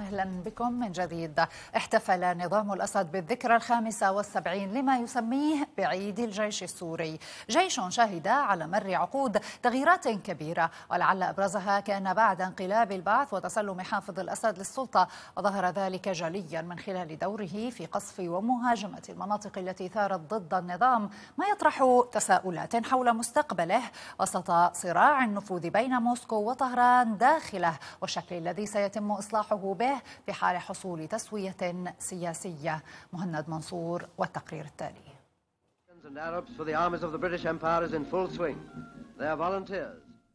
أهلا بكم من جديد احتفل نظام الأسد بالذكرى الخامسة والسبعين لما يسميه بعيد الجيش السوري جيش شهد على مر عقود تغييرات كبيرة ولعل أبرزها كان بعد انقلاب البعث وتسلم حافظ الأسد للسلطة وظهر ذلك جليا من خلال دوره في قصف ومهاجمة المناطق التي ثارت ضد النظام ما يطرح تساؤلات حول مستقبله وسط صراع النفوذ بين موسكو وطهران داخله والشكل الذي سيتم إصلاحه به عليه في حال حصول تسوية سياسية مهند منصور والتقرير التالي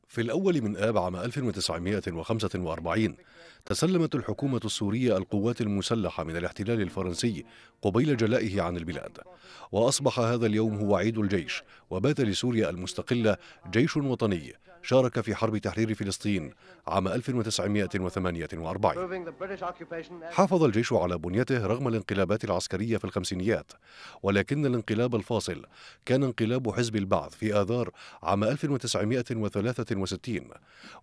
في الأول من آب عام 1945 تسلمت الحكومة السورية القوات المسلحة من الاحتلال الفرنسي قبيل جلائه عن البلاد وأصبح هذا اليوم هو عيد الجيش وبات لسوريا المستقلة جيش وطني شارك في حرب تحرير فلسطين عام 1948 حافظ الجيش على بنيته رغم الانقلابات العسكرية في الخمسينيات ولكن الانقلاب الفاصل كان انقلاب حزب البعث في آذار عام 1963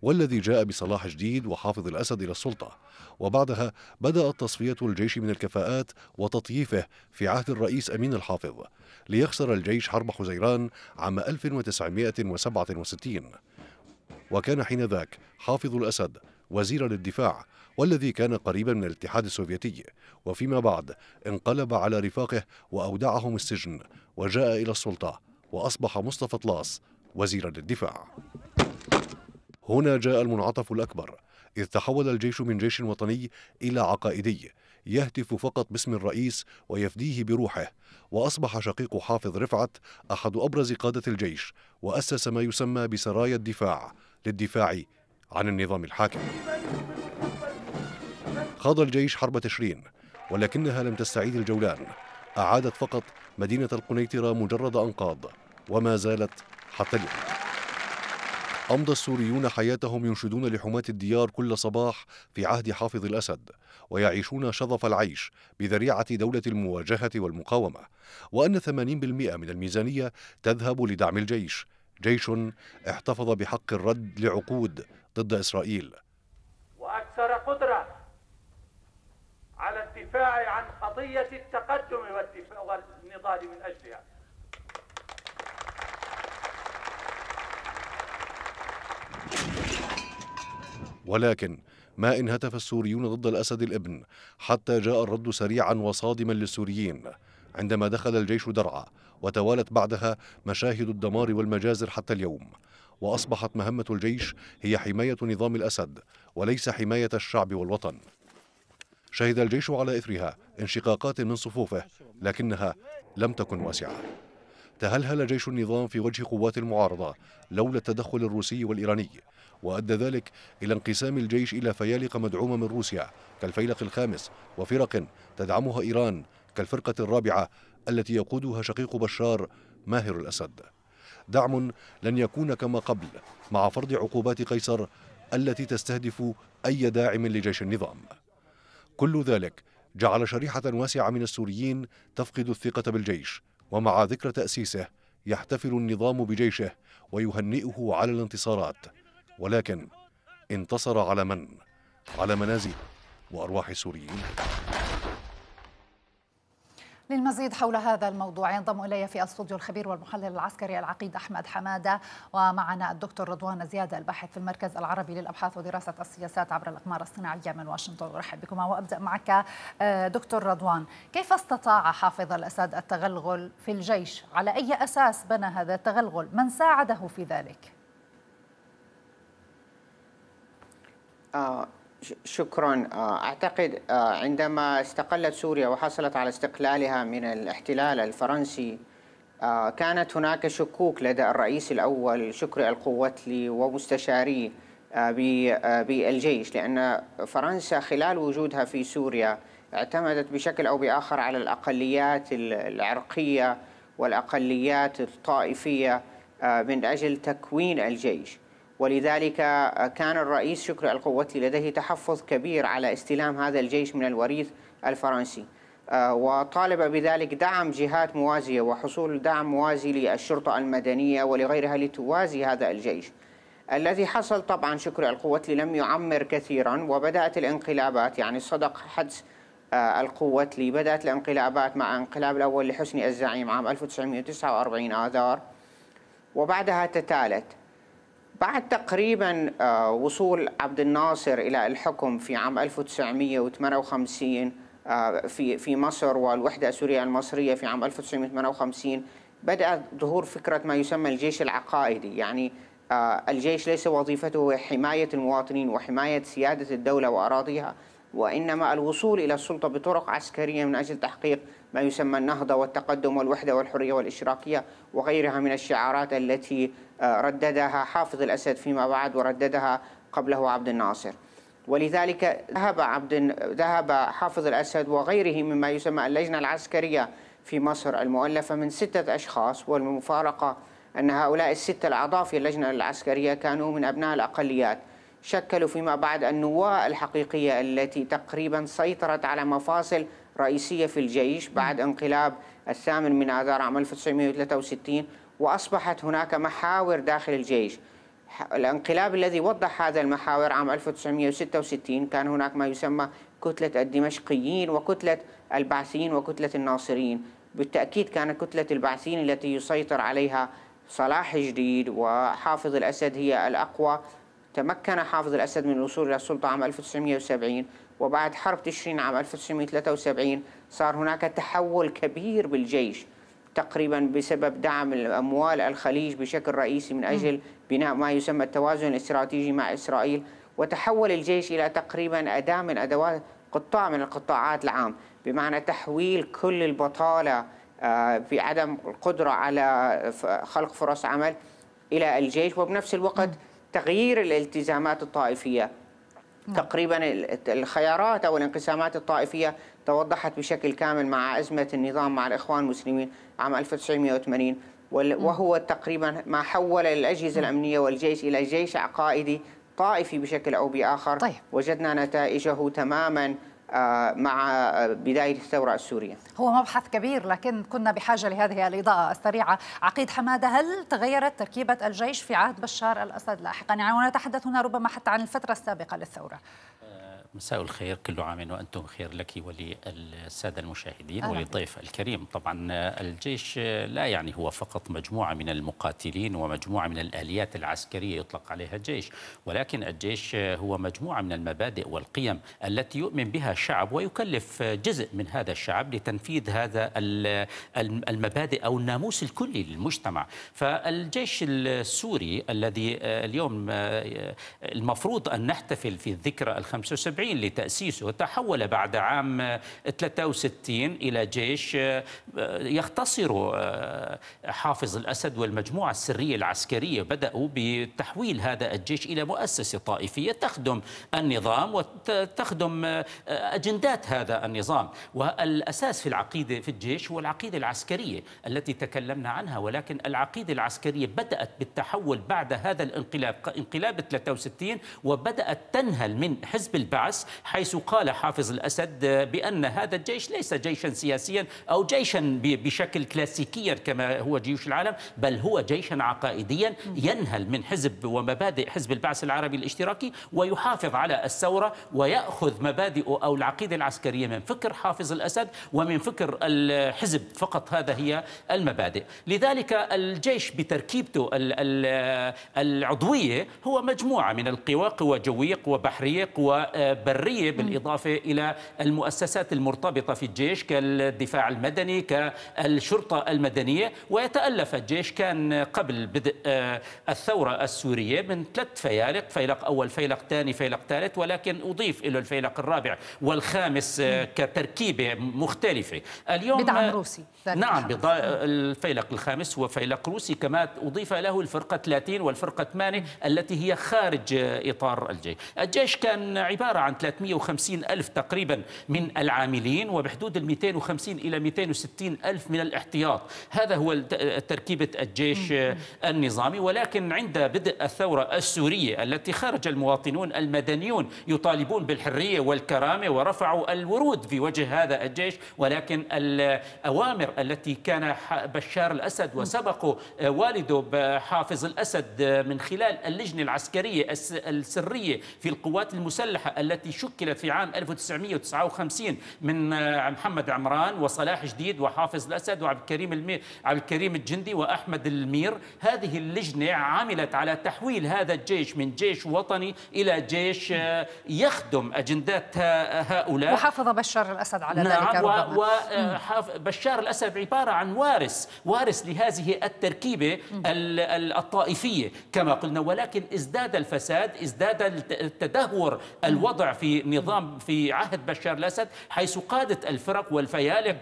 والذي جاء بصلاح جديد وحافظ الأسد إلى السلطة وبعدها بدأت تصفية الجيش من الكفاءات وتطييفه في عهد الرئيس أمين الحافظ ليخسر الجيش حرب حزيران عام 1967 وكان حين ذاك حافظ الأسد وزيرا للدفاع والذي كان قريبا من الاتحاد السوفيتي وفيما بعد انقلب على رفاقه وأودعهم السجن وجاء إلى السلطة وأصبح مصطفى طلاس وزيرا للدفاع هنا جاء المنعطف الأكبر إذ تحول الجيش من جيش وطني إلى عقائدي يهتف فقط باسم الرئيس ويفديه بروحه وأصبح شقيق حافظ رفعت أحد أبرز قادة الجيش وأسس ما يسمى بسرايا الدفاع للدفاع عن النظام الحاكم خاض الجيش حرب تشرين ولكنها لم تستعيد الجولان أعادت فقط مدينة القنيطرة مجرد أنقاض وما زالت حتى اليوم أمضى السوريون حياتهم ينشدون لحماة الديار كل صباح في عهد حافظ الأسد ويعيشون شظف العيش بذريعة دولة المواجهة والمقاومة وأن 80% من الميزانية تذهب لدعم الجيش جيش احتفظ بحق الرد لعقود ضد إسرائيل وأكثر قدرة على الدفاع عن قضية التقدم والنضال من أجلها ولكن ما إن هتف السوريون ضد الأسد الابن حتى جاء الرد سريعا وصادما للسوريين عندما دخل الجيش درعا وتوالت بعدها مشاهد الدمار والمجازر حتى اليوم وأصبحت مهمة الجيش هي حماية نظام الأسد وليس حماية الشعب والوطن شهد الجيش على إثرها انشقاقات من صفوفه لكنها لم تكن واسعة تهلهل جيش النظام في وجه قوات المعارضة لولا التدخل الروسي والإيراني وأدى ذلك إلى انقسام الجيش إلى فيالق مدعومة من روسيا كالفيلق الخامس وفرق تدعمها إيران كالفرقة الرابعة التي يقودها شقيق بشار ماهر الأسد دعم لن يكون كما قبل مع فرض عقوبات قيصر التي تستهدف أي داعم لجيش النظام كل ذلك جعل شريحة واسعة من السوريين تفقد الثقة بالجيش ومع ذكرى تأسيسه يحتفل النظام بجيشه ويهنئه على الانتصارات ولكن انتصر على من؟ على منازل وأرواح السوريين للمزيد حول هذا الموضوع ينضم الي في الاستوديو الخبير والمحلل العسكري العقيد احمد حماده ومعنا الدكتور رضوان زياد الباحث في المركز العربي للابحاث ودراسه السياسات عبر الاقمار الصناعيه من واشنطن ارحب بكما وابدا معك آه، دكتور رضوان كيف استطاع حافظ الاسد التغلغل في الجيش على اي اساس بنى هذا التغلغل من ساعده في ذلك آه شكرا آه، أعتقد آه، عندما استقلت سوريا وحصلت على استقلالها من الاحتلال الفرنسي آه، كانت هناك شكوك لدى الرئيس الأول شكري القوتلي ومستشاريه بالجيش لأن فرنسا خلال وجودها في سوريا اعتمدت بشكل أو بآخر على الأقليات العرقية والأقليات الطائفية من أجل تكوين الجيش ولذلك آه، كان الرئيس شكر القوتي لديه تحفظ كبير على استلام هذا الجيش من الوريث الفرنسي آه، وطالب بذلك دعم جهات موازية وحصول دعم موازي للشرطة المدنية ولغيرها لتوازي هذا الجيش الذي حصل طبعا شكر القوتلي لم يعمر كثيرا وبدأت الانقلابات يعني صدق حدس آه، القوتلي بدأت الانقلابات مع انقلاب الأول لحسني الزعيم عام 1949 آذار وبعدها تتالت بعد تقريبا آه، وصول عبد الناصر إلى الحكم في عام 1958 آه، في في مصر والوحدة السورية المصرية في عام 1958 بدأت ظهور فكرة ما يسمى الجيش العقائدي يعني آه، الجيش ليس وظيفته حماية المواطنين وحماية سيادة الدولة وأراضيها وإنما الوصول إلى السلطة بطرق عسكرية من أجل تحقيق ما يسمى النهضة والتقدم والوحدة والحرية والإشراكية وغيرها من الشعارات التي رددها حافظ الأسد فيما بعد ورددها قبله عبد الناصر ولذلك ذهب عبد ذهب حافظ الأسد وغيره مما يسمى اللجنة العسكرية في مصر المؤلفة من ستة أشخاص والمفارقة أن هؤلاء الستة الأعضاء في اللجنة العسكرية كانوا من أبناء الأقليات شكلوا فيما بعد النواة الحقيقية التي تقريبا سيطرت على مفاصل رئيسية في الجيش بعد انقلاب الثامن من آذار عام 1963 وأصبحت هناك محاور داخل الجيش الانقلاب الذي وضح هذا المحاور عام 1966 كان هناك ما يسمى كتلة الدمشقيين وكتلة البعثيين وكتلة الناصريين بالتأكيد كانت كتلة البعثيين التي يسيطر عليها صلاح جديد وحافظ الأسد هي الأقوى تمكن حافظ الأسد من الوصول إلى السلطة عام 1970 وبعد حرب تشرين عام 1973 صار هناك تحول كبير بالجيش تقريبا بسبب دعم الأموال الخليج بشكل رئيسي من أجل بناء ما يسمى التوازن الاستراتيجي مع إسرائيل وتحول الجيش إلى تقريبا أداة من أدوات قطاع من القطاعات العام بمعنى تحويل كل البطالة آه، في عدم القدرة على خلق فرص عمل إلى الجيش وبنفس الوقت تغيير الالتزامات الطائفية نعم. تقريبا الخيارات أو الانقسامات الطائفية توضحت بشكل كامل مع أزمة النظام مع الإخوان المسلمين عام 1980 نعم. وهو تقريبا ما حول الأجهزة نعم. الأمنية والجيش إلى جيش عقائدي طائفي بشكل أو بآخر طيب. وجدنا نتائجه تماما آه، مع بداية الثورة السورية هو مبحث كبير لكن كنا بحاجة لهذه الإضاءة السريعة عقيد حمادة هل تغيرت تركيبة الجيش في عهد بشار الأسد لاحقا يعني ونتحدث هنا ربما حتى عن الفترة السابقة للثورة آه، مساء الخير كل عام وأنتم بخير لك وللسادة المشاهدين وللضيف الكريم طبعا الجيش لا يعني هو فقط مجموعة من المقاتلين ومجموعة من الآليات العسكرية يطلق عليها الجيش ولكن الجيش هو مجموعة من المبادئ والقيم التي يؤمن بها الشعب ويكلف جزء من هذا الشعب لتنفيذ هذا المبادئ أو الناموس الكلي للمجتمع فالجيش السوري الذي اليوم المفروض أن نحتفل في الذكرى ال 75 1970 لتأسيسه تحول بعد عام 63 إلى جيش آه، يختصر آه، حافظ الأسد والمجموعة السرية العسكرية بدأوا بتحويل هذا الجيش إلى مؤسسة طائفية تخدم النظام وتخدم آه، أجندات هذا النظام والأساس في العقيدة في الجيش هو العقيدة العسكرية التي تكلمنا عنها ولكن العقيدة العسكرية بدأت بالتحول بعد هذا الانقلاب انقلاب 63 وبدأت تنهل من حزب البعث العباس حيث قال حافظ الأسد بأن هذا الجيش ليس جيشا سياسيا أو جيشا بشكل كلاسيكيا كما هو جيوش العالم بل هو جيشا عقائديا ينهل من حزب ومبادئ حزب البعث العربي الاشتراكي ويحافظ على الثورة ويأخذ مبادئ أو العقيدة العسكرية من فكر حافظ الأسد ومن فكر الحزب فقط هذا هي المبادئ لذلك الجيش بتركيبته العضوية هو مجموعة من القوى قوى جوية قوى بحرية آه، قوى البرية بالإضافة إلى المؤسسات المرتبطة في الجيش كالدفاع المدني كالشرطة المدنية ويتألف الجيش كان قبل بدء آه، الثورة السورية من ثلاث فيالق فيلق أول فيلق ثاني فيلق ثالث ولكن أضيف إلى الفيلق الرابع والخامس آه، كتركيبة مختلفة اليوم بدعم آه، روسي نعم الفيلق الخامس هو فيلق روسي كما أضيف له الفرقة 30 والفرقة 8 التي هي خارج إطار الجيش الجيش كان عبارة عن عن 350 ألف تقريبا من العاملين وبحدود ال 250 إلى 260 ألف من الاحتياط هذا هو تركيبة الجيش النظامي ولكن عند بدء الثورة السورية التي خرج المواطنون المدنيون يطالبون بالحرية والكرامة ورفعوا الورود في وجه هذا الجيش ولكن الأوامر التي كان بشار الأسد وسبقه آه، والده حافظ الأسد آه، من خلال اللجنة العسكرية السرية في القوات المسلحة التي التي شكلت في عام 1959 من آه، محمد عمران وصلاح جديد وحافظ الاسد وعبد الكريم المير عبد الكريم الجندي واحمد المير هذه اللجنه عملت على تحويل هذا الجيش من جيش وطني الى جيش آه، يخدم اجندات آه، هؤلاء وحافظ بشار الاسد على نعم ذلك وبشار الاسد عباره عن وارث وارث لهذه التركيبه الطائفيه كما قلنا ولكن ازداد الفساد ازداد التدهور الوضع في نظام في عهد بشار الاسد حيث قاده الفرق والفيالق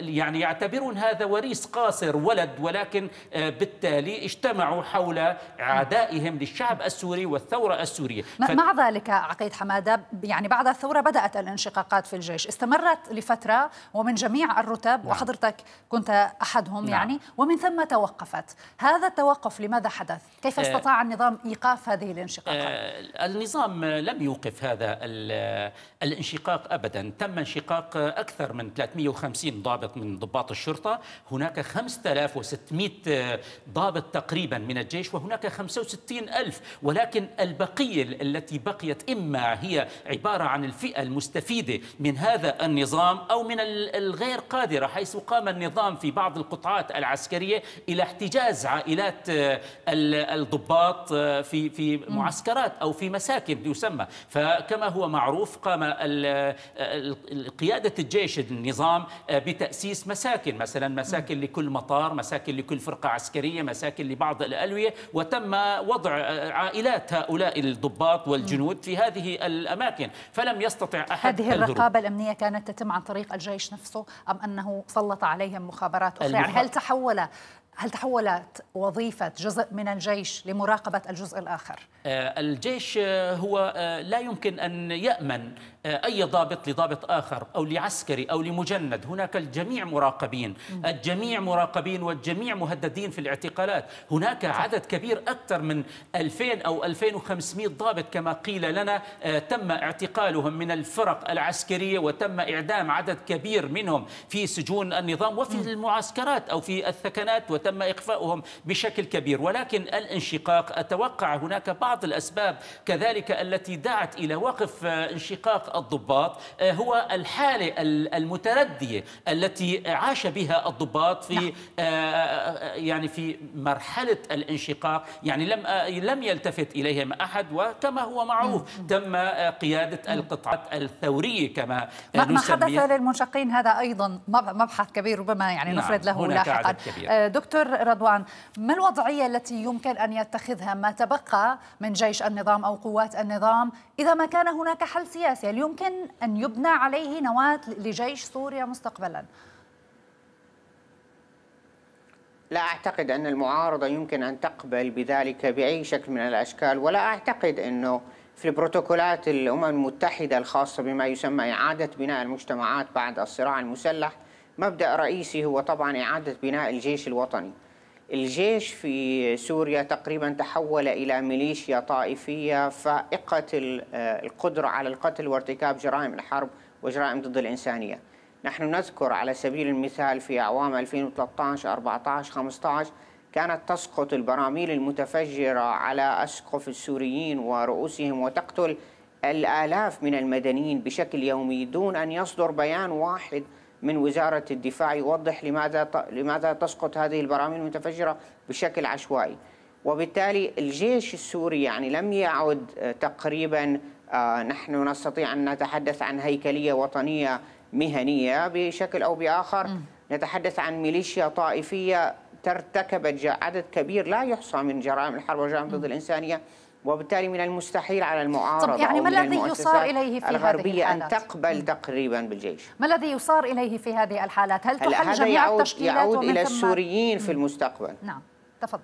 يعني يعتبرون هذا وريث قاصر ولد ولكن آه، بالتالي اجتمعوا حول عدائهم للشعب السوري والثوره السوريه ف... مع ذلك عقيد حماده يعني بعد الثوره بدات الانشقاقات في الجيش استمرت لفتره ومن جميع الرتب نعم. وحضرتك كنت احدهم نعم. يعني ومن ثم توقفت هذا التوقف لماذا حدث كيف آه، استطاع النظام ايقاف هذه الانشقاقات آه النظام لم يوقف هذا الانشقاق أبدا تم انشقاق أكثر من 350 ضابط من ضباط الشرطة هناك 5600 ضابط تقريبا من الجيش وهناك 65 ألف ولكن البقية التي بقيت إما هي عبارة عن الفئة المستفيدة من هذا النظام أو من الغير قادرة حيث قام النظام في بعض القطاعات العسكرية إلى احتجاز عائلات آه، الضباط آه، في في معسكرات أو في مساكن يسمى ف وكما هو معروف قام قيادة الجيش النظام آه، بتأسيس مساكن مثلا مساكن لكل مطار مساكن لكل فرقة عسكرية مساكن لبعض الألوية وتم وضع عائلات هؤلاء الضباط والجنود في هذه الأماكن فلم يستطع أحد هذه الرقابة الأمنية كانت تتم عن طريق الجيش نفسه أم أنه سلط عليهم مخابرات أخرى يعني هل تحول هل تحولت وظيفة جزء من الجيش لمراقبة الجزء الآخر؟ آه، الجيش آه، هو آه، لا يمكن أن يأمن آه، أي ضابط لضابط آخر أو لعسكري أو لمجند هناك الجميع مراقبين الجميع مراقبين والجميع مهددين في الاعتقالات هناك عدد كبير أكثر من 2000 أو 2500 ضابط كما قيل لنا آه، تم اعتقالهم من الفرق العسكرية وتم إعدام عدد كبير منهم في سجون النظام وفي المعسكرات أو في الثكنات وتم إخفاؤهم بشكل كبير ولكن الانشقاق أتوقع هناك بعض الأسباب كذلك التي دعت إلى وقف آه، انشقاق الضباط آه، هو الحالة المتردية التي عاش بها الضباط في نعم. آه، آه، يعني في مرحلة الانشقاق يعني لم لم يلتفت إليهم أحد وكما هو معروف تم قيادة القطعة الثورية كما ما حدث للمنشقين هذا أيضا مبحث كبير ربما يعني نعم، نفرد له لاحقا دكتور رضوان ما الوضعية التي يمكن أن يتخذها ما تبقى من جيش النظام أو قوات النظام إذا ما كان هناك حل سياسي يمكن أن يبنى عليه نواة لجيش سوريا مستقبلا؟ لا أعتقد أن المعارضة يمكن أن تقبل بذلك بأي شكل من الأشكال ولا أعتقد أنه في البروتوكولات الأمم المتحدة الخاصة بما يسمى إعادة بناء المجتمعات بعد الصراع المسلح مبدأ رئيسي هو طبعا إعادة بناء الجيش الوطني الجيش في سوريا تقريبا تحول إلى ميليشيا طائفية فائقة آه، القدرة على القتل وارتكاب جرائم الحرب وجرائم ضد الإنسانية نحن نذكر على سبيل المثال في أعوام 2013 14 15 كانت تسقط البراميل المتفجرة على أسقف السوريين ورؤوسهم وتقتل الآلاف من المدنيين بشكل يومي دون أن يصدر بيان واحد من وزارة الدفاع يوضح لماذا لماذا تسقط هذه البراميل المتفجرة بشكل عشوائي وبالتالي الجيش السوري يعني لم يعد آه، تقريبا آه، نحن نستطيع أن نتحدث عن هيكلية وطنية مهنية بشكل أو بآخر نتحدث عن ميليشيا طائفية ترتكبت عدد كبير لا يحصى من جرائم الحرب وجرائم ضد الإنسانية وبالتالي من المستحيل على المعارضة طب يعني ما الذي يصار إليه في هذه الحالات؟ أن تقبل تقريبا بالجيش ما الذي يصار إليه في هذه الحالات؟ هل تحل هذا جميع يعود التشكيلات يعود إلى السوريين في المستقبل نعم تفضل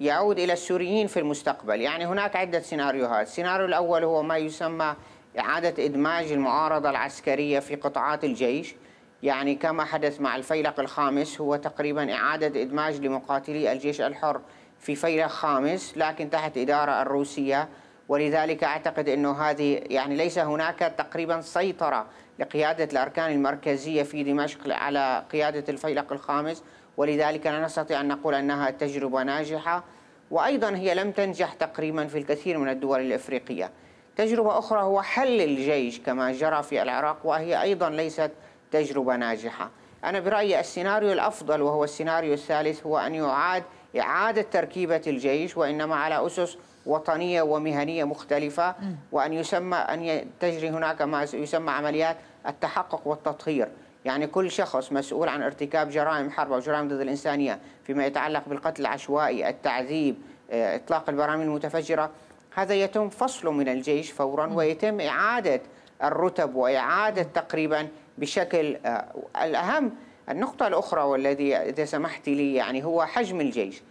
يعود إلى السوريين في المستقبل يعني هناك عدة سيناريوهات السيناريو الأول هو ما يسمى إعادة إدماج المعارضة العسكرية في قطاعات الجيش يعني كما حدث مع الفيلق الخامس هو تقريبا إعادة إدماج لمقاتلي الجيش الحر في فيلق خامس لكن تحت إدارة الروسية ولذلك أعتقد أنه هذه يعني ليس هناك تقريبا سيطرة لقيادة الأركان المركزية في دمشق على قيادة الفيلق الخامس ولذلك لا نستطيع أن نقول أنها تجربة ناجحة وأيضا هي لم تنجح تقريبا في الكثير من الدول الإفريقية تجربة أخرى هو حل الجيش كما جرى في العراق وهي أيضا ليست تجربة ناجحة أنا برأيي السيناريو الأفضل وهو السيناريو الثالث هو أن يعاد إعادة تركيبة الجيش وإنما على أسس وطنية ومهنية مختلفة وأن يسمى أن تجري هناك ما يسمى عمليات التحقق والتطهير يعني كل شخص مسؤول عن ارتكاب جرائم حرب أو جرائم ضد الإنسانية فيما يتعلق بالقتل العشوائي التعذيب آه، إطلاق البراميل المتفجرة هذا يتم فصله من الجيش فورا ويتم إعادة الرتب وإعادة تقريبا بشكل آه، الأهم النقطة الأخرى والذي إذا سمحت لي يعني هو حجم الجيش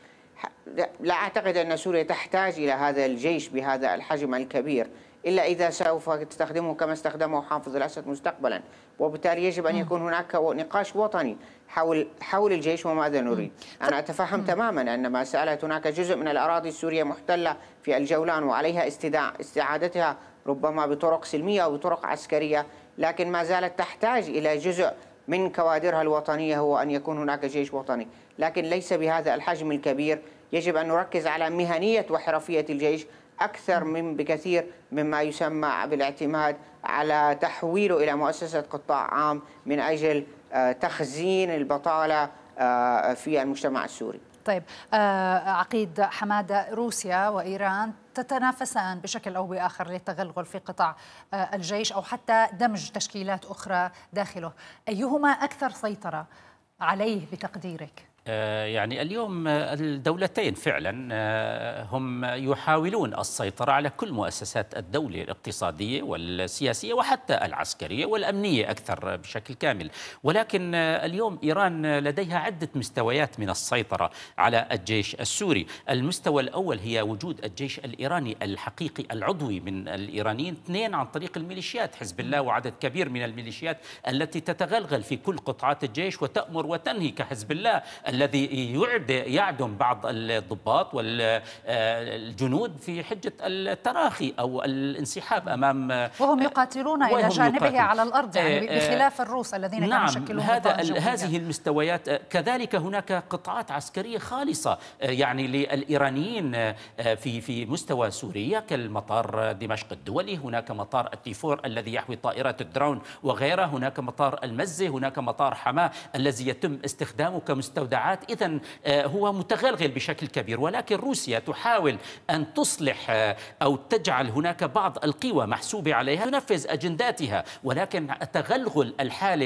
لا أعتقد أن سوريا تحتاج إلى هذا الجيش بهذا الحجم الكبير إلا إذا سوف تستخدمه كما استخدمه حافظ الأسد مستقبلا وبالتالي يجب أن يكون هناك نقاش وطني حول حول الجيش وماذا نريد أنا أتفهم تماما أن ما سألت هناك جزء من الأراضي السورية محتلة في الجولان وعليها استعادتها ربما بطرق سلمية أو بطرق عسكرية لكن ما زالت تحتاج إلى جزء من كوادرها الوطنية هو أن يكون هناك جيش وطني لكن ليس بهذا الحجم الكبير يجب أن نركز على مهنية وحرفية الجيش أكثر من بكثير مما يسمى بالاعتماد على تحويله إلى مؤسسة قطاع عام من أجل آه، تخزين البطالة آه، في المجتمع السوري طيب آه عقيد حماده روسيا وايران تتنافسان بشكل او باخر للتغلغل في قطاع آه الجيش او حتى دمج تشكيلات اخرى داخله، ايهما اكثر سيطره عليه بتقديرك؟ آه، يعني اليوم الدولتين فعلا آه، هم يحاولون السيطرة على كل مؤسسات الدولة الاقتصادية والسياسية وحتى العسكرية والأمنية أكثر بشكل كامل ولكن آه، اليوم إيران لديها عدة مستويات من السيطرة على الجيش السوري المستوى الأول هي وجود الجيش الإيراني الحقيقي العضوي من الإيرانيين اثنين عن طريق الميليشيات حزب الله وعدد كبير من الميليشيات التي تتغلغل في كل قطعات الجيش وتأمر وتنهي كحزب الله الذي يعدم بعض الضباط والجنود آه، في حجة التراخي أو الانسحاب أمام آه، وهم يقاتلون إلى جانبه يقاتل. على الأرض يعني آه، بخلاف الروس الذين كانوا نعم كانوا يشكلون هذا هذه المستويات كذلك هناك قطاعات عسكرية خالصة يعني للإيرانيين في في مستوى سوريا كالمطار دمشق الدولي هناك مطار التيفور الذي يحوي طائرات الدرون وغيره هناك مطار المزة هناك مطار حماه الذي يتم استخدامه كمستودع ساعات إذا آه، هو متغلغل بشكل كبير ولكن روسيا تحاول أن تصلح آه، أو تجعل هناك بعض القوى محسوبة عليها تنفذ أجنداتها ولكن تغلغل الحالة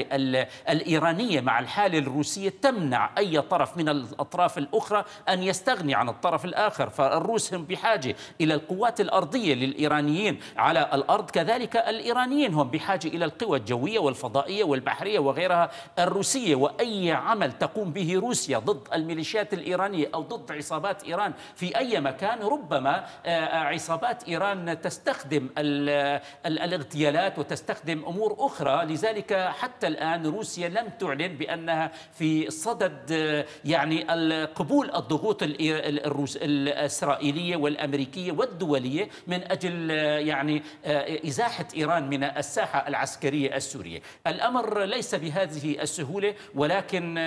الإيرانية مع الحالة الروسية تمنع أي طرف من الأطراف الأخرى أن يستغني عن الطرف الآخر فالروس هم بحاجة إلى القوات الأرضية للإيرانيين على الأرض كذلك الإيرانيين هم بحاجة إلى القوى الجوية والفضائية والبحرية وغيرها الروسية وأي عمل تقوم به روسيا روسيا ضد الميليشيات الإيرانية أو ضد عصابات إيران في أي مكان ربما آه، آه، عصابات إيران تستخدم آه، الاغتيالات وتستخدم أمور أخرى لذلك حتى الآن روسيا لم تعلن بأنها في صدد يعني قبول الضغوط الإسرائيلية والأمريكية والدولية من أجل يعني إزاحة إيران من الساحة العسكرية السورية الأمر ليس بهذه السهولة ولكن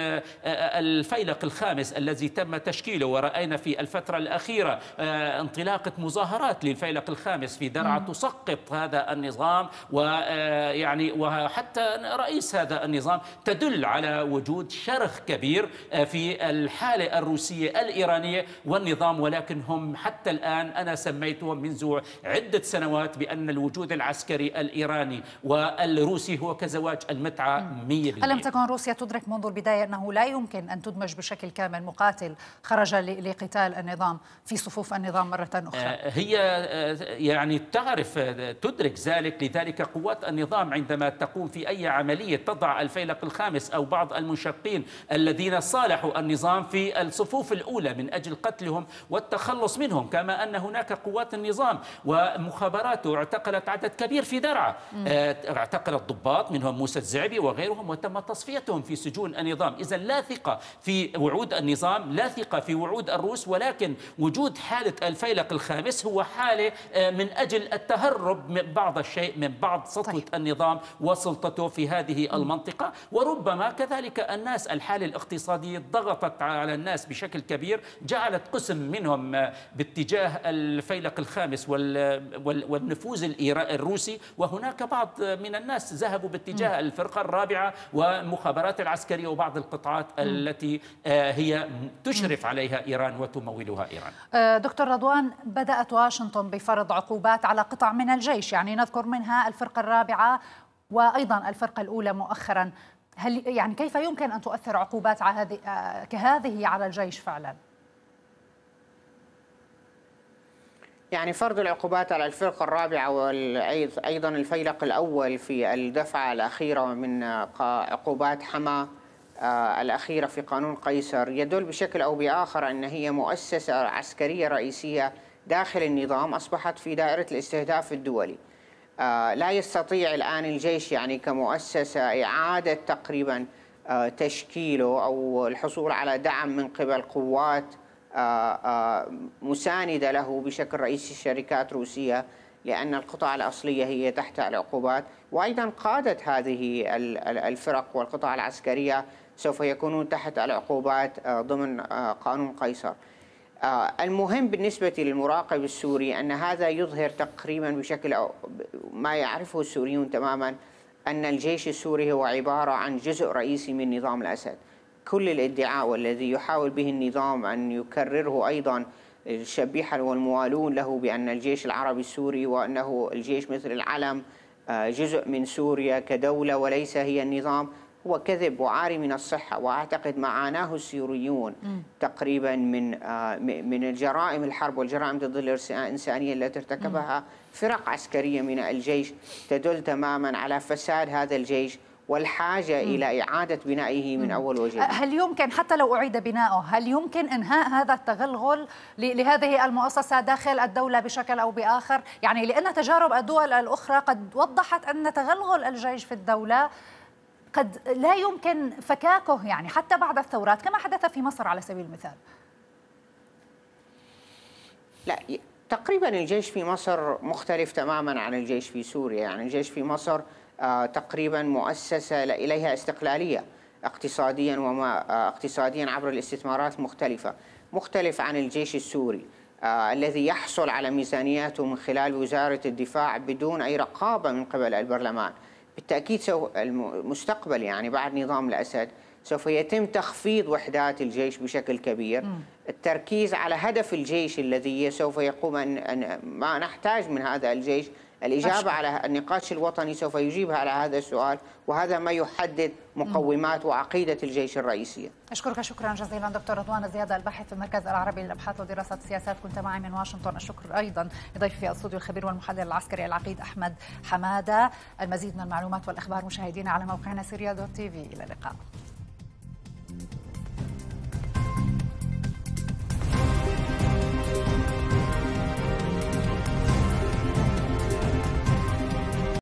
الف الفيلق الخامس الذي تم تشكيله ورأينا في الفترة الأخيرة آه، انطلاقة مظاهرات للفيلق الخامس في درعا تسقط هذا النظام ويعني آه، وحتى رئيس هذا النظام تدل على وجود شرخ كبير آه، في الحالة الروسية الإيرانية والنظام ولكن هم حتى الآن أنا سميتهم منذ عدة سنوات بأن الوجود العسكري الإيراني والروسي هو كزواج المتعة 100% ألم تكن روسيا تدرك منذ البداية أنه لا يمكن أن تدمر يدمج بشكل كامل مقاتل خرج لقتال النظام في صفوف النظام مرة أخرى آه، هي آه، يعني تعرف آه، تدرك ذلك لذلك قوات النظام عندما تقوم في أي عملية تضع الفيلق الخامس أو بعض المنشقين الذين صالحوا النظام في الصفوف الأولى من أجل قتلهم والتخلص منهم كما أن هناك قوات النظام ومخابراته اعتقلت عدد كبير في درعا اعتقلت ضباط منهم موسى الزعبي وغيرهم وتم تصفيتهم في سجون النظام إذا لا ثقة في في وعود النظام لا ثقة في وعود الروس ولكن وجود حالة الفيلق الخامس هو حالة آه، من أجل التهرب من بعض الشيء من بعض سطوة طيب. النظام وسلطته في هذه المنطقة وربما كذلك الناس الحالة الاقتصادية ضغطت على الناس بشكل كبير جعلت قسم منهم آه، باتجاه الفيلق الخامس والنفوذ الروسي وهناك بعض من الناس ذهبوا باتجاه الفرقة الرابعة والمخابرات العسكرية وبعض القطاعات التي آه، هي تشرف عليها إيران وتمولها إيران آه، دكتور رضوان بدأت واشنطن بفرض عقوبات على قطع من الجيش يعني نذكر منها الفرقة الرابعة وأيضا الفرقة الأولى مؤخرا هل يعني كيف يمكن أن تؤثر عقوبات آه، كهذه على الجيش فعلا؟ يعني فرض العقوبات على الفرقة الرابعة وأيضا الفيلق الأول في الدفعة الأخيرة من عقوبات حما آه، الأخيرة في قانون قيصر يدل بشكل أو بآخر أن هي مؤسسة عسكرية رئيسية داخل النظام أصبحت في دائرة الاستهداف الدولي آه، لا يستطيع الآن الجيش يعني كمؤسسة إعادة تقريبا آه، تشكيله أو الحصول على دعم من قبل قوات مساندة له بشكل رئيسي شركات روسية لأن القطع الأصلية هي تحت العقوبات وأيضا قادة هذه الفرق والقطع العسكرية سوف يكونون تحت العقوبات آه، ضمن آه، قانون قيصر آه، المهم بالنسبة للمراقب السوري أن هذا يظهر تقريبا بشكل ما يعرفه السوريون تماما أن الجيش السوري هو عبارة عن جزء رئيسي من نظام الأسد كل الادعاء والذي يحاول به النظام أن يكرره أيضا الشبيحة والموالون له بأن الجيش العربي السوري وأنه الجيش مثل العلم آه، جزء من سوريا كدولة وليس هي النظام هو كذب وعاري من الصحة وأعتقد ما عاناه السوريون تقريبا من آه، من الجرائم الحرب والجرائم ضد الإنسانية التي ارتكبها فرق عسكرية من الجيش تدل تماما على فساد هذا الجيش والحاجة إلى إعادة بنائه من أول وجديد أه، هل يمكن حتى لو أعيد بناؤه هل يمكن إنهاء هذا التغلغل لهذه المؤسسة داخل الدولة بشكل أو بآخر يعني لأن تجارب الدول الأخرى قد وضحت أن تغلغل الجيش في الدولة قد لا يمكن فكاكه يعني حتى بعد الثورات كما حدث في مصر على سبيل المثال لا تقريبا الجيش في مصر مختلف تماما عن الجيش في سوريا يعني الجيش في مصر آه، تقريبا مؤسسة إليها استقلالية اقتصاديا وما آه، اقتصاديا عبر الاستثمارات مختلفة مختلف عن الجيش السوري آه، الذي يحصل على ميزانياته من خلال وزارة الدفاع بدون أي رقابة من قبل البرلمان بالتأكيد سوف المستقبل يعني بعد نظام الأسد سوف يتم تخفيض وحدات الجيش بشكل كبير التركيز على هدف الجيش الذي سوف يقوم أن ما نحتاج من هذا الجيش الإجابة على النقاش الوطني سوف يجيبها على هذا السؤال وهذا ما يحدد مقومات وعقيدة الجيش الرئيسية أشكرك شكرا جزيلا دكتور رضوان الزيادة الباحث في المركز العربي للأبحاث ودراسات السياسات كنت معي من واشنطن الشكر أيضا لضيفي في الاستوديو الخبير والمحلل العسكري العقيد أحمد حمادة المزيد من المعلومات والأخبار مشاهدينا على موقعنا سيريا دوت تي في إلى اللقاء